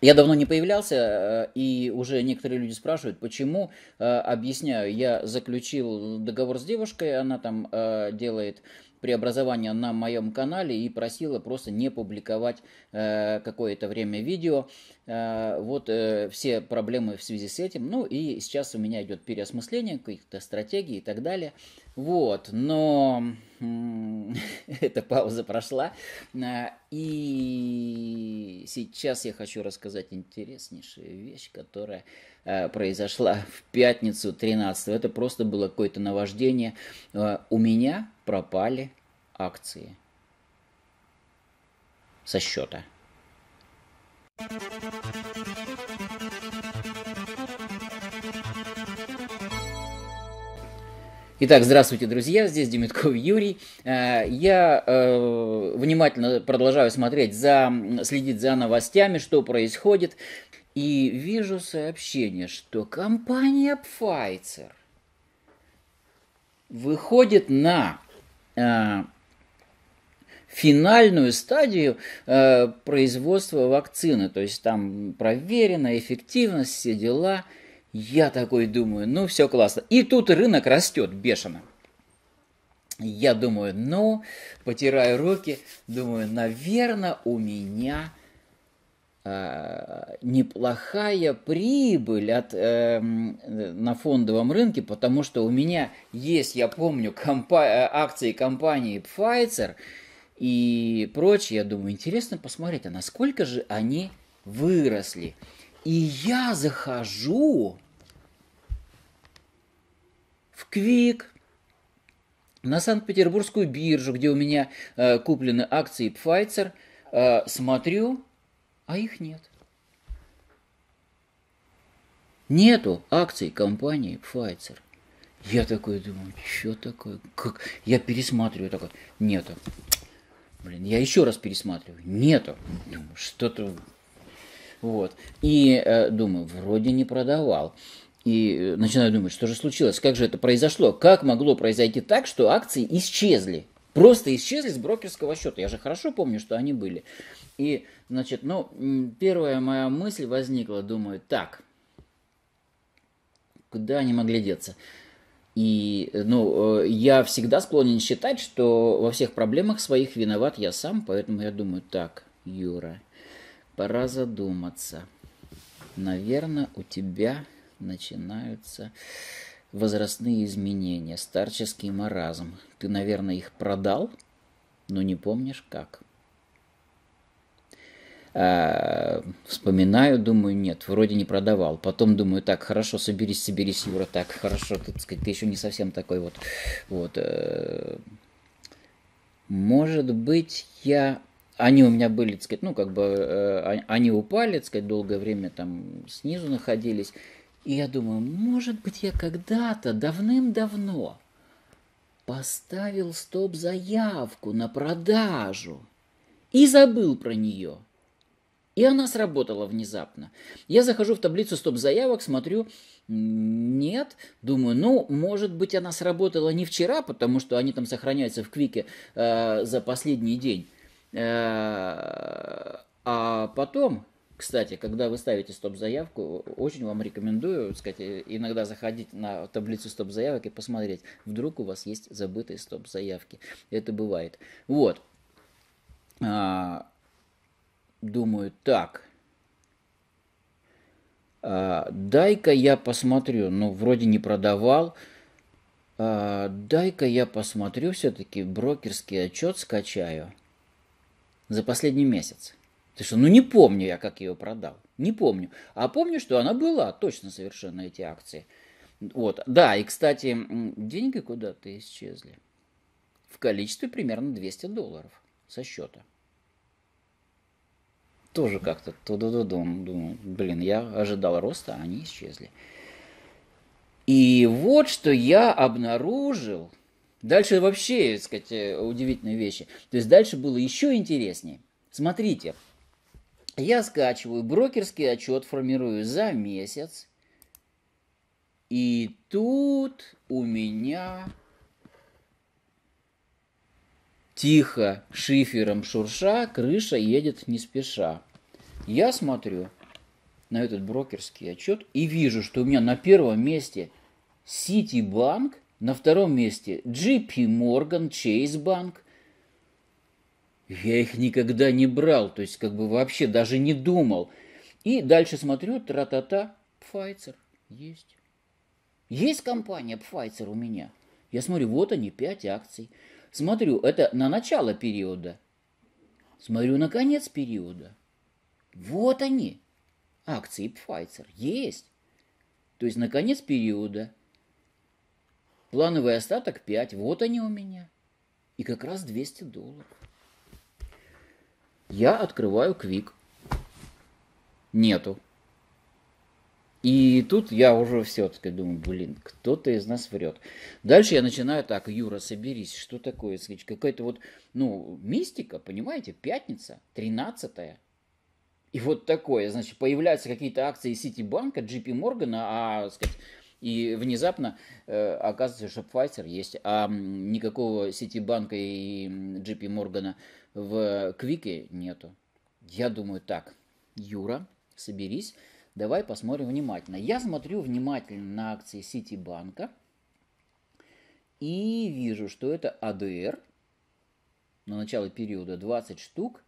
Я давно не появлялся, э, и уже некоторые люди спрашивают, почему. Э, объясняю, я заключил договор с девушкой, она там э, делает преобразование на моем канале и просила просто не публиковать какое-то время видео. Э, вот э, все проблемы в связи с этим. Ну и сейчас у меня идет переосмысление каких-то стратегий и так далее. Вот, но эта пауза прошла. Э, и сейчас я хочу рассказать интереснейшую вещь, которая произошла в пятницу 13 Это просто было какое-то наваждение. У меня пропали акции со счета. Итак, здравствуйте, друзья, здесь Демитков Юрий. Э, я э, внимательно продолжаю смотреть за, следить за новостями, что происходит, и вижу сообщение, что компания Pfizer выходит на э, финальную стадию э, производства вакцины. То есть там проверена эффективность, все дела. Я такой думаю, ну все классно. И тут рынок растет бешено. Я думаю, ну, потираю руки, думаю, наверное, у меня э, неплохая прибыль от, э, на фондовом рынке, потому что у меня есть, я помню, компа- э, акции компании Pfizer – и прочее, я думаю, интересно посмотреть, а насколько же они выросли. И я захожу в Квик, на Санкт-Петербургскую биржу, где у меня э, куплены акции Pfizer, э, смотрю, а их нет. Нету акций компании Pfizer. Я такой думаю, что такое? Как? Я пересматриваю такой. Нету. Блин, я еще раз пересматриваю. Нету. Что-то... Вот. И э, думаю, вроде не продавал. И э, начинаю думать, что же случилось, как же это произошло, как могло произойти так, что акции исчезли. Просто исчезли с брокерского счета. Я же хорошо помню, что они были. И, значит, ну, первая моя мысль возникла, думаю, так, куда они могли деться? И э, ну, э, я всегда склонен считать, что во всех проблемах своих виноват я сам, поэтому я думаю, так, Юра, пора задуматься. Наверное, у тебя начинаются возрастные изменения, старческий маразм. Ты, наверное, их продал, но не помнишь как. А, вспоминаю, думаю, нет, вроде не продавал. Потом думаю, так, хорошо, соберись, соберись, Юра, так, хорошо, ты, так сказать, ты еще не совсем такой вот. вот. Э, может быть, я... Они у меня были, так сказать, ну, как бы, э, а, они упали, так сказать, долгое время там снизу находились. И я думаю, может быть, я когда-то, давным-давно, поставил стоп-заявку на продажу и забыл про нее – и она сработала внезапно. Я захожу в таблицу стоп-заявок, смотрю, нет, думаю, ну, может быть, она сработала не вчера, потому что они там сохраняются в квике э, за последний день. Э, а потом, кстати, когда вы ставите стоп-заявку, очень вам рекомендую, сказать, иногда заходить на таблицу стоп-заявок и посмотреть, вдруг у вас есть забытые стоп-заявки. Это бывает. Вот. А, думаю, так, а, дай-ка я посмотрю, ну, вроде не продавал, а, дай-ка я посмотрю все-таки брокерский отчет скачаю за последний месяц. Ты что, ну не помню я, как ее продал. Не помню. А помню, что она была, точно совершенно эти акции. Вот, да, и, кстати, деньги куда-то исчезли. В количестве примерно 200 долларов со счета тоже как-то ту-ду-ду-дум. Думаю, блин, я ожидал роста, а они исчезли. И вот что я обнаружил. Дальше вообще, так сказать, э, удивительные вещи. То есть дальше было еще интереснее. Смотрите, я скачиваю брокерский отчет, формирую за месяц. И тут у меня тихо шифером шурша, крыша едет не спеша. Я смотрю на этот брокерский отчет и вижу, что у меня на первом месте Citibank, на втором месте JP Morgan, Chase Bank. Я их никогда не брал, то есть как бы вообще даже не думал. И дальше смотрю, тра-та-та, Pfizer есть. Есть компания Pfizer у меня. Я смотрю, вот они, пять акций. Смотрю, это на начало периода. Смотрю, на конец периода. Вот они, акции Pfizer, есть. То есть на конец периода. Плановый остаток 5, вот они у меня. И как раз 200 долларов. Я открываю квик. Нету. И тут я уже все, так думаю, блин, кто-то из нас врет. Дальше я начинаю так, Юра, соберись, что такое, какая-то вот, ну, мистика, понимаете, пятница, 13 и вот такое, значит, появляются какие-то акции Ситибанка, JP Morgan, а, сказать, и внезапно э, оказывается, что Pfizer есть, а никакого Ситибанка и JP Morgan в Квике нету. Я думаю так, Юра, соберись, давай посмотрим внимательно. Я смотрю внимательно на акции Ситибанка и вижу, что это АДР на начало периода 20 штук –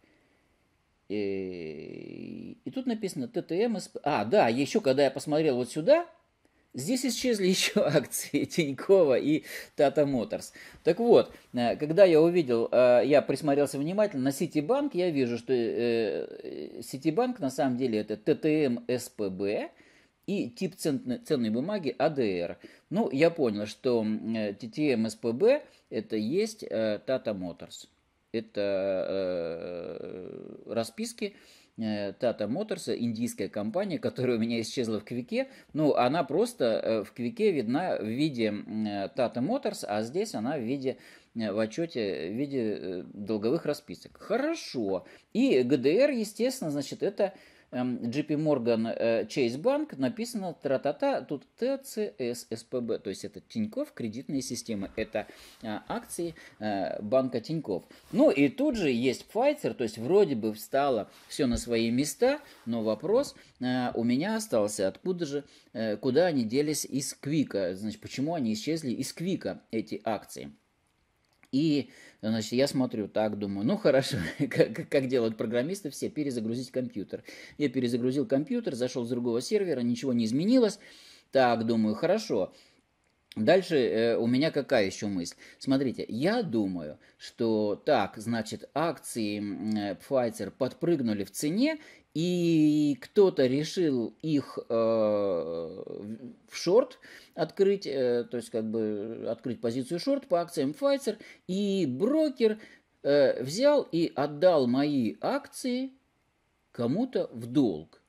Э, и, тут написано ТТМ... СП... А, да, еще когда я посмотрел вот сюда, здесь исчезли еще акции Тинькова и Tata Motors. Так вот, э, когда я увидел, э, я присмотрелся внимательно, на Ситибанк я вижу, что Ситибанк на самом деле это ТТМ СПБ, и тип ценной, бумаги АДР. Ну, я понял, что ТТМ СПБ это есть Tata Motors. Это э, расписки э, Tata Motors, индийская компания, которая у меня исчезла в Квике. Ну, она просто э, в Квике видна в виде э, Tata Motors, а здесь она в виде в отчете в виде долговых расписок. Хорошо. И ГДР, естественно, значит, это JP эм, Morgan э, Chase Bank написано тра-та-та, тут ТЦССПБ, то есть это Тиньков кредитная система, это э, акции э, банка Тиньков. Ну и тут же есть Pfizer, то есть вроде бы встало все на свои места, но вопрос у меня остался, откуда же, куда они делись из Квика, значит, почему они исчезли из Квика, эти акции. И, значит, я смотрю так, думаю, ну хорошо, как, как делают программисты все, перезагрузить компьютер. Я перезагрузил компьютер, зашел с другого сервера, ничего не изменилось. Так, думаю, хорошо. Дальше э, у меня какая еще мысль? Смотрите, я думаю, что так, значит, акции э, Pfizer подпрыгнули в цене, и кто-то решил их э, в шорт открыть, э, то есть как бы открыть позицию шорт по акциям Pfizer, и брокер э, взял и отдал мои акции кому-то в долг.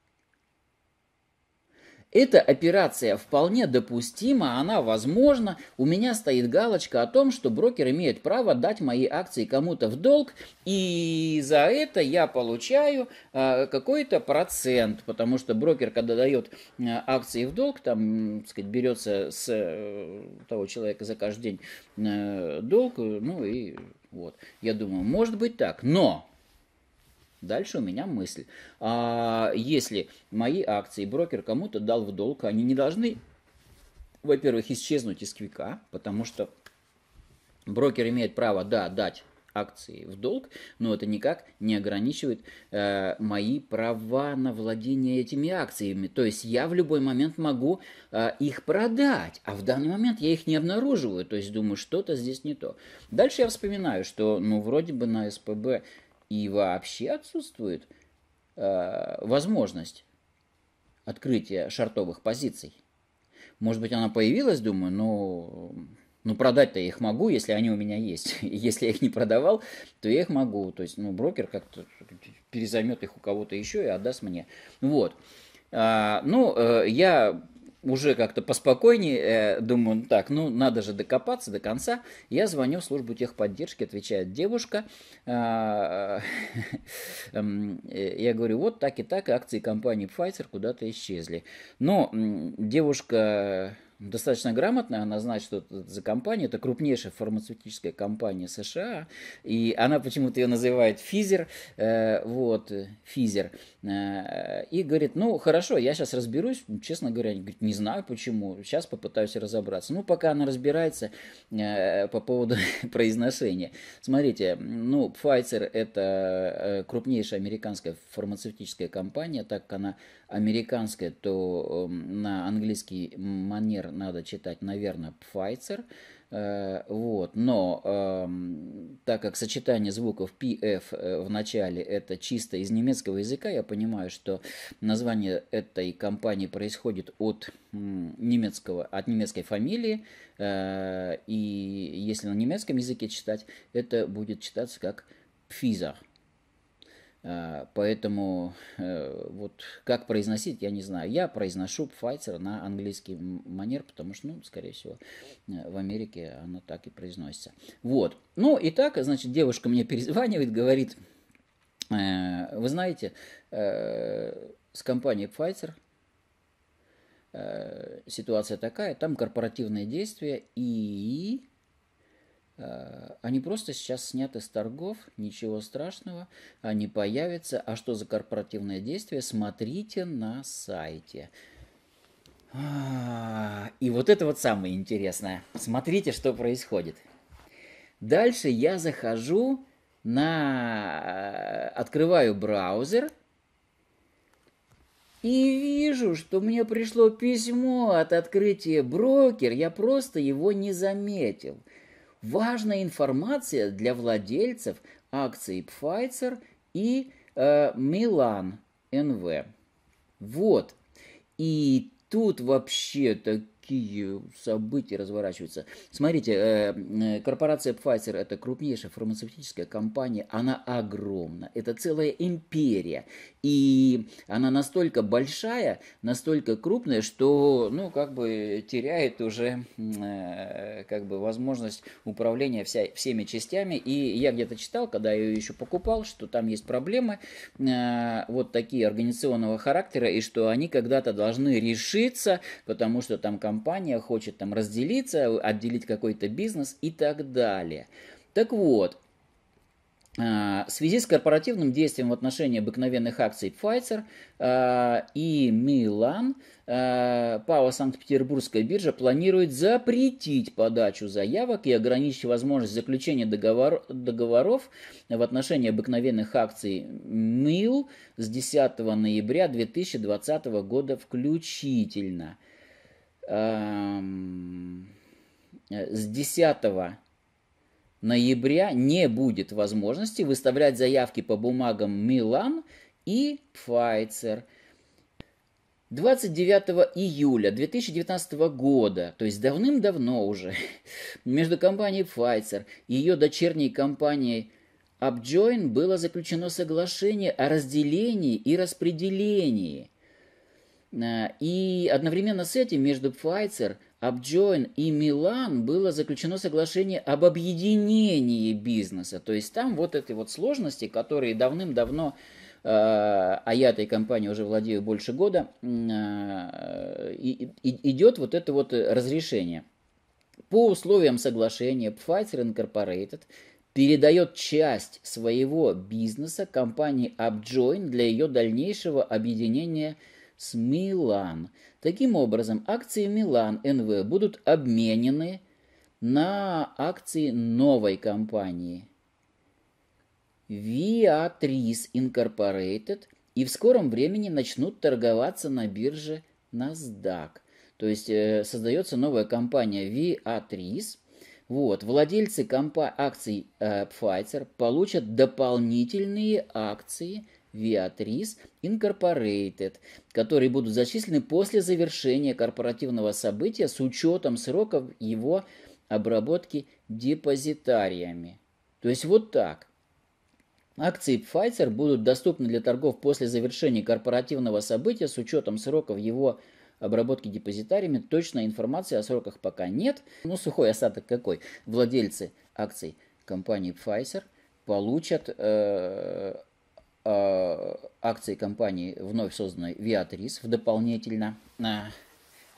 Эта операция вполне допустима, она возможна. У меня стоит галочка о том, что брокер имеет право дать мои акции кому-то в долг, и за это я получаю э, какой-то процент, потому что брокер, когда дает э, акции в долг, там, так сказать, берется с э, того человека за каждый день э, долг, э, ну и вот. Я думаю, может быть так, но Дальше у меня мысль. А если мои акции брокер кому-то дал в долг, они не должны, во-первых, исчезнуть из квика, потому что брокер имеет право, да, дать акции в долг, но это никак не ограничивает э, мои права на владение этими акциями. То есть я в любой момент могу э, их продать, а в данный момент я их не обнаруживаю. То есть думаю, что-то здесь не то. Дальше я вспоминаю, что ну вроде бы на СПБ и вообще отсутствует э, возможность открытия шартовых позиций. Может быть, она появилась, думаю, но ну, продать-то я их могу, если они у меня есть. если я их не продавал, то я их могу. То есть, ну, брокер как-то перезаймет их у кого-то еще и отдаст мне. Вот. А, ну, э, я уже как-то поспокойнее, э, думаю, «Ну так, ну надо же докопаться до конца. Я звоню в службу техподдержки, отвечает девушка. А, эм, э, я говорю, вот так и так акции компании Pfizer куда-то исчезли. Но девушка достаточно грамотная, она знает, что это за компания, это крупнейшая фармацевтическая компания США, и она почему-то ее называет Физер, э, вот, Физер, э, и говорит, ну, хорошо, я сейчас разберусь, ну, честно говоря, говорит, не знаю почему, сейчас попытаюсь разобраться. Ну, пока она разбирается э, по поводу произношения. Смотрите, ну, Pfizer – это крупнейшая американская фармацевтическая компания, так как она американская, то эм, на английский манер надо читать, наверное, Pfizer. Э, вот. Но эм, так как сочетание звуков PF э, в начале это чисто из немецкого языка, я понимаю, что название этой компании происходит от немецкого, от немецкой фамилии, э, и если на немецком языке читать, это будет читаться как Pfizer. А, поэтому э, вот как произносить, я не знаю. Я произношу Pfizer на английский манер, потому что, ну, скорее всего, э, в Америке оно так и произносится. Вот. Ну, и так, значит, девушка мне перезванивает, говорит, «Э, вы знаете, с компанией Pfizer ситуация такая, там корпоративные действия, и Э, они просто сейчас сняты с торгов, ничего страшного, они появятся. А что за корпоративное действие? Смотрите на сайте. А, и вот это вот самое интересное. Смотрите, что происходит. Дальше я захожу на... Э, открываю браузер и вижу, что мне пришло письмо от открытия брокер. Я просто его не заметил важная информация для владельцев акций Pfizer и э, Milan NV. Вот. И тут вообще то какие события разворачиваются. Смотрите, э, э, корпорация Pfizer – это крупнейшая фармацевтическая компания, она огромна, это целая империя. И она настолько большая, настолько крупная, что, ну, как бы теряет уже, э, как бы, возможность управления вся, всеми частями. И я где-то читал, когда я ее еще покупал, что там есть проблемы вот такие организационного характера, и что они когда-то должны решиться, потому что там компания компания хочет там разделиться, отделить какой-то бизнес и так далее. Так вот, э, в связи с корпоративным действием в отношении обыкновенных акций Pfizer э, и Milan, э, ПАО Санкт-Петербургская биржа планирует запретить подачу заявок и ограничить возможность заключения договор, договоров в отношении обыкновенных акций МИЛ с 10 ноября 2020 года включительно – Эм, э, с 10 ноября не будет возможности выставлять заявки по бумагам Милан и Pfizer. 29 июля 2019 года, то есть давным-давно уже, между компанией Pfizer и ее дочерней компанией Upjoin было заключено соглашение о разделении и распределении Э, и одновременно с этим между Pfizer, AppJoin и Milan было заключено соглашение об объединении бизнеса. То есть там вот эти вот сложности, которые давным-давно, э, а я этой компании уже владею больше года, э, идет вот это вот разрешение. По условиям соглашения Pfizer Incorporated передает часть своего бизнеса компании AppJoin для ее дальнейшего объединения бизнеса с Милан. Таким образом, акции Милан НВ будут обменены на акции новой компании Viatris Incorporated и в скором времени начнут торговаться на бирже NASDAQ. То есть э, создается новая компания Viatris. Вот, владельцы компа акций э, Pfizer получат дополнительные акции – Viatris Incorporated, которые будут зачислены после завершения корпоративного события с учетом сроков его обработки депозитариями. То есть вот так. Акции Pfizer будут доступны для торгов после завершения корпоративного события с учетом сроков его обработки депозитариями. Точной информации о сроках пока нет. Ну, сухой остаток какой? Владельцы акций компании Pfizer получат э, Э, акции компании вновь созданной Viatris дополнительно. А,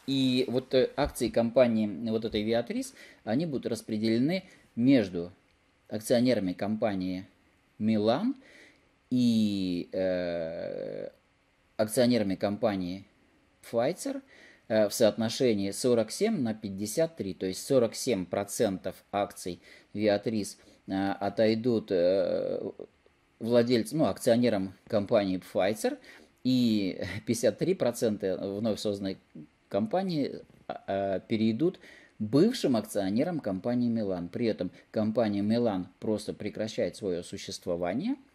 и вот э, акции компании вот этой Viatris, они будут распределены между акционерами компании Milan и э, акционерами компании Pfizer э, в соотношении 47 на 53, то есть 47% процентов акций Viatris отойдут владельцем, ну, акционером компании Pfizer, и 53% вновь созданной компании а, а, перейдут бывшим акционерам компании «Милан». При этом компания «Милан» просто прекращает свое существование –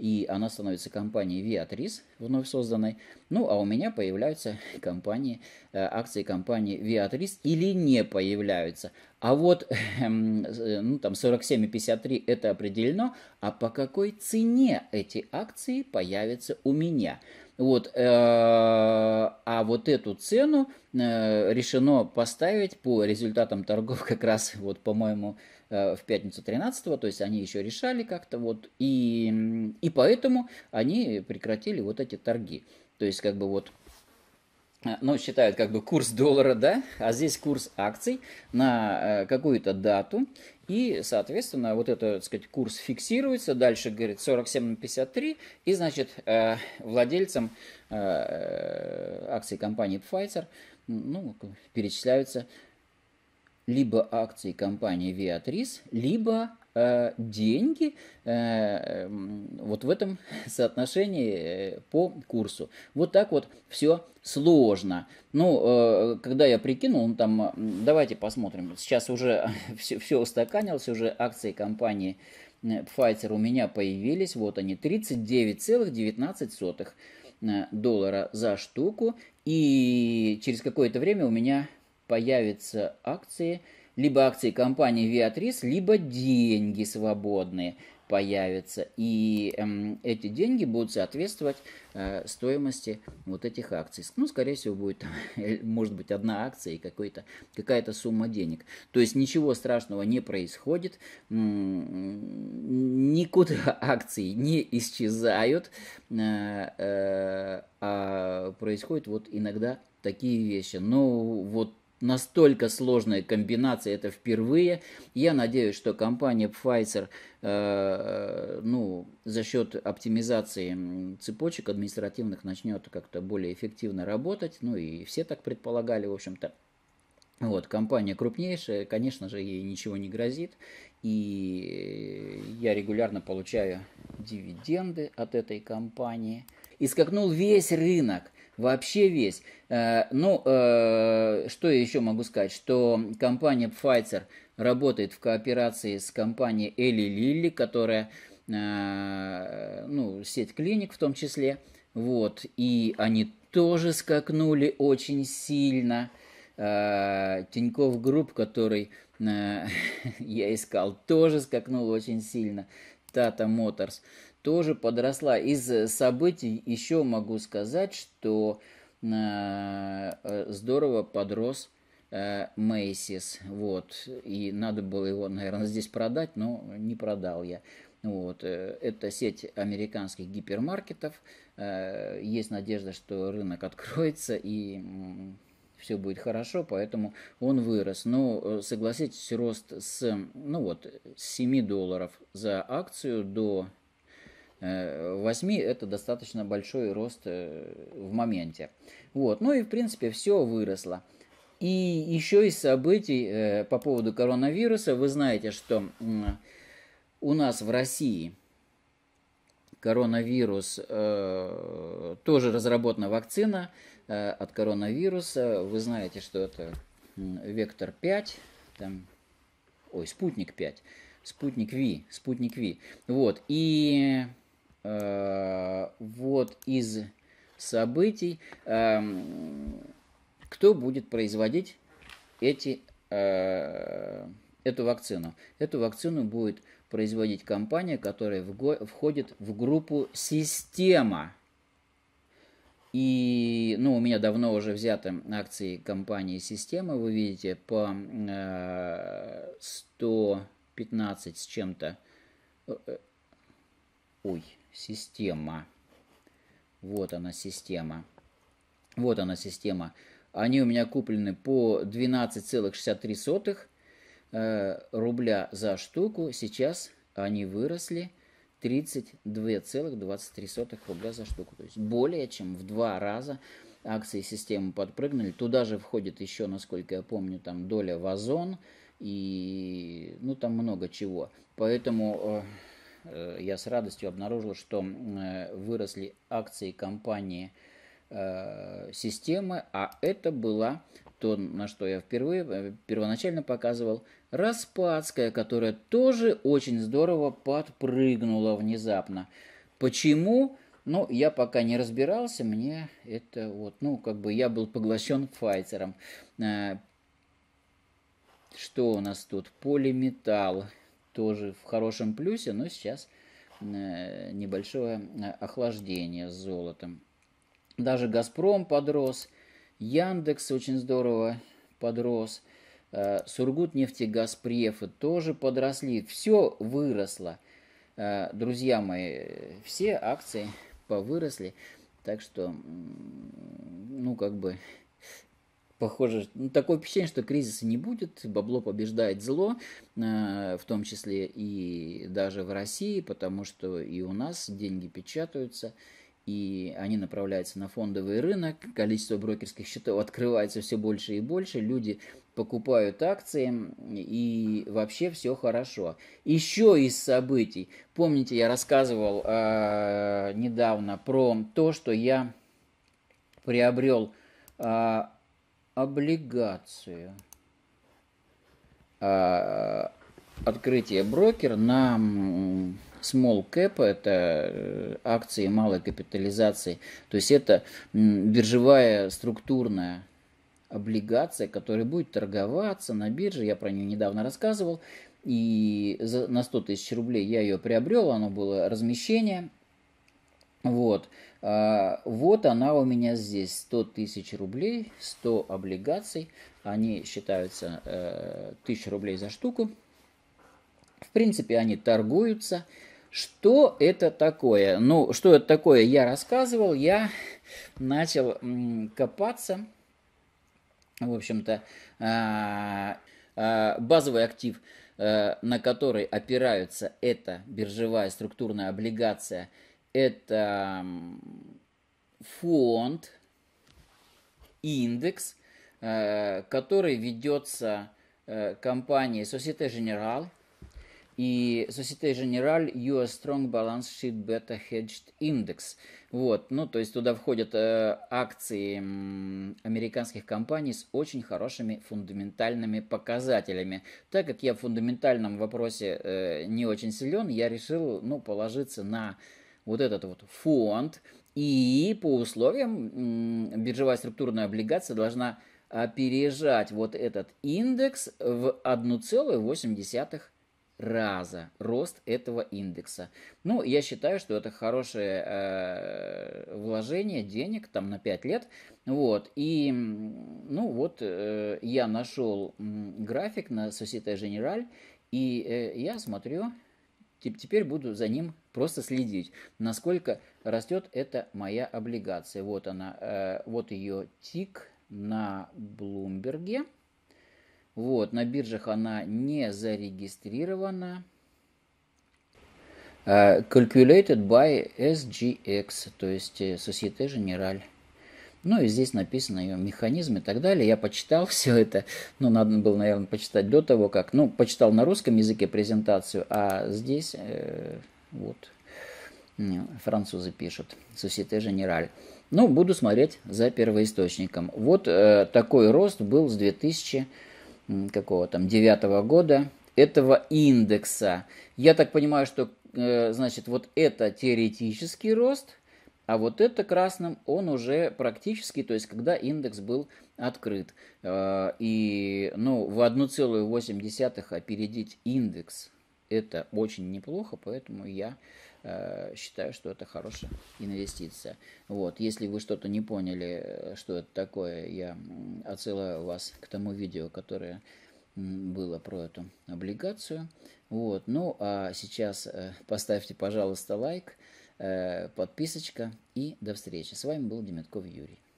и она становится компанией Viatris, вновь созданной. Ну, а у меня появляются компании, э, акции компании Viatris или не появляются. А вот эм, э, ну, там 47,53 это определено, а по какой цене эти акции появятся у меня? Вот, э, а вот эту цену э, решено поставить по результатам торгов как раз, вот, по-моему, Э, в пятницу 13-го, то есть они еще решали как-то вот, и, и поэтому они прекратили вот эти торги. То есть как бы вот э, ну, считают как бы курс доллара, да, а здесь курс акций на э, какую-то дату, и, соответственно, вот этот, так сказать, курс фиксируется, дальше, говорит, 47 на 53, и, значит, владельцам акций компании Pfizer, ну, перечисляются либо акции компании Viatris, либо э, деньги э, вот в этом соотношении э, по курсу. Вот так вот все сложно. Ну, э, когда я прикинул, ну, там, давайте посмотрим. Сейчас уже все, все устаканилось, уже акции компании э, Pfizer у меня появились. Вот они, 39,19 э, доллара за штуку. И через какое-то время у меня появятся акции, либо акции компании Виатрис, либо деньги свободные появятся. И эм, эти деньги будут соответствовать э, стоимости вот этих акций. Ну, скорее всего, будет, э, может быть, одна акция и какой-то, какая-то сумма денег. То есть ничего страшного не происходит. Никуда акции не исчезают. Э, э, а происходят вот иногда такие вещи. Но ну, вот настолько сложная комбинация, это впервые. Я надеюсь, что компания Pfizer э, ну, за счет оптимизации цепочек административных начнет как-то более эффективно работать. Ну и все так предполагали, в общем-то. Вот, компания крупнейшая, конечно же, ей ничего не грозит, и я регулярно получаю дивиденды от этой компании. и скакнул весь рынок – вообще весь. Э, ну, э, что я еще могу сказать, что компания Pfizer работает в кооперации с компанией Eli Lilly, которая, э, ну, сеть клиник в том числе, вот, и они тоже скакнули очень сильно. Тиньков Групп, который я искал, тоже скакнул очень сильно. Tata Motors – тоже подросла. Из э, событий еще могу сказать, что э, э, здорово подрос Мейсис, вот, и надо было его, наверное, здесь продать, но не продал я. Вот. Это сеть американских гипермаркетов. Есть надежда, что рынок откроется и все будет хорошо, поэтому он вырос. Но согласитесь, рост с, ну вот, с 7 долларов за акцию до Э, возьми, это достаточно большой рост э, в моменте. Вот. Ну и, в принципе, все выросло. И еще из событий э, по поводу коронавируса, вы знаете, что у нас в России коронавирус, тоже разработана вакцина от коронавируса. Вы знаете, что это вектор 5, там, ой, спутник 5, спутник ви спутник ви Вот, и Э, вот из событий, эм, кто будет производить эти, э, эту вакцину. Эту вакцину будет производить компания, которая входит в группу «Система». И, ну, у меня давно уже взяты акции компании «Система», вы видите, по 115 э, с чем-то. Ой, система. Вот она система. Вот она система. Они у меня куплены по 12,63 э, рубля за штуку. Сейчас они выросли 32,23 рубля за штуку. То есть более чем в два раза акции системы подпрыгнули. Туда же входит еще, насколько я помню, там доля Вазон и ну там много чего. Поэтому э, Э, я с радостью обнаружил, что э, выросли акции компании э, системы, а это была то, на что я впервые первоначально показывал, Распадская, которая тоже очень здорово подпрыгнула внезапно. Почему? Ну, я пока не разбирался, мне это вот, ну, как бы я был поглощен Файцером. Что у нас тут? Полиметалл тоже в хорошем плюсе, но сейчас э, небольшое э, охлаждение с золотом. Даже «Газпром» подрос, «Яндекс» очень здорово подрос, э, «Сургутнефтегазпрефы» тоже подросли. Все выросло. Друзья мои, все акции повыросли. Так что, ну, как бы, похоже, ну, такое впечатление, что кризиса не будет, бабло побеждает зло, э, в том числе и даже в России, потому что и у нас деньги печатаются, и они направляются на фондовый рынок, количество брокерских счетов открывается все больше и больше, люди покупают акции, и вообще все хорошо. Еще из событий, помните, я рассказывал э, недавно про то, что я приобрел э, облигацию. А, э, открытие брокер на small cap, это э, акции малой капитализации. То есть это биржевая структурная облигация, которая будет торговаться на бирже. Я про нее недавно рассказывал. И за, на 100 тысяч рублей я ее приобрел, оно было размещение. Вот. А, вот она у меня здесь, 100 тысяч рублей, 100 облигаций. Они считаются э, 1000 рублей за штуку. В принципе, они торгуются. Что это такое? Ну, что это такое, я рассказывал, я начал копаться. В общем-то, а, а, базовый актив, э, на который опираются это биржевая структурная облигация – это фонд, индекс, э, который ведется э, компанией Societe Generale и Societe Generale US Strong Balance Sheet Beta Hedged Index. Вот, ну, то есть туда входят э, акции американских компаний с очень хорошими фундаментальными показателями. Так как я в фундаментальном вопросе не очень силен, я решил, ну, положиться на вот этот вот фонд, и по условиям биржевая структурная облигация должна опережать вот этот индекс в 1,8 раза рост этого индекса. Ну, я считаю, что это хорошее э, вложение денег там на 5 лет. Вот, и, ну, вот э, я нашел график на Societe Generale, и э, я смотрю, Теперь буду за ним просто следить, насколько растет эта моя облигация. Вот она, э, вот ее тик на Блумберге. Вот, на биржах она не зарегистрирована. Э, calculated by SGX, то есть э, Societe Generale. Ну и здесь написано ее механизм и так далее. Я почитал все это, ну надо было, наверное, почитать до того, как, ну почитал на русском языке презентацию, а здесь э, вот французы пишут «Сусите Женераль». Ну, буду смотреть за первоисточником. Вот э, такой рост был с 2000 какого там девятого года этого индекса. Я так понимаю, что э, значит вот это теоретический рост – а вот это красным он уже практически, то есть когда индекс был открыт. Э, и ну, в 1,8 опередить индекс это очень неплохо, поэтому я э, считаю, что это хорошая инвестиция. Вот, если вы что-то не поняли, э, что это такое, я отсылаю вас к тому видео, которое было про эту облигацию. Вот, ну а сейчас поставьте, пожалуйста, лайк Э, подписочка и до встречи. С вами был Демятков Юрий.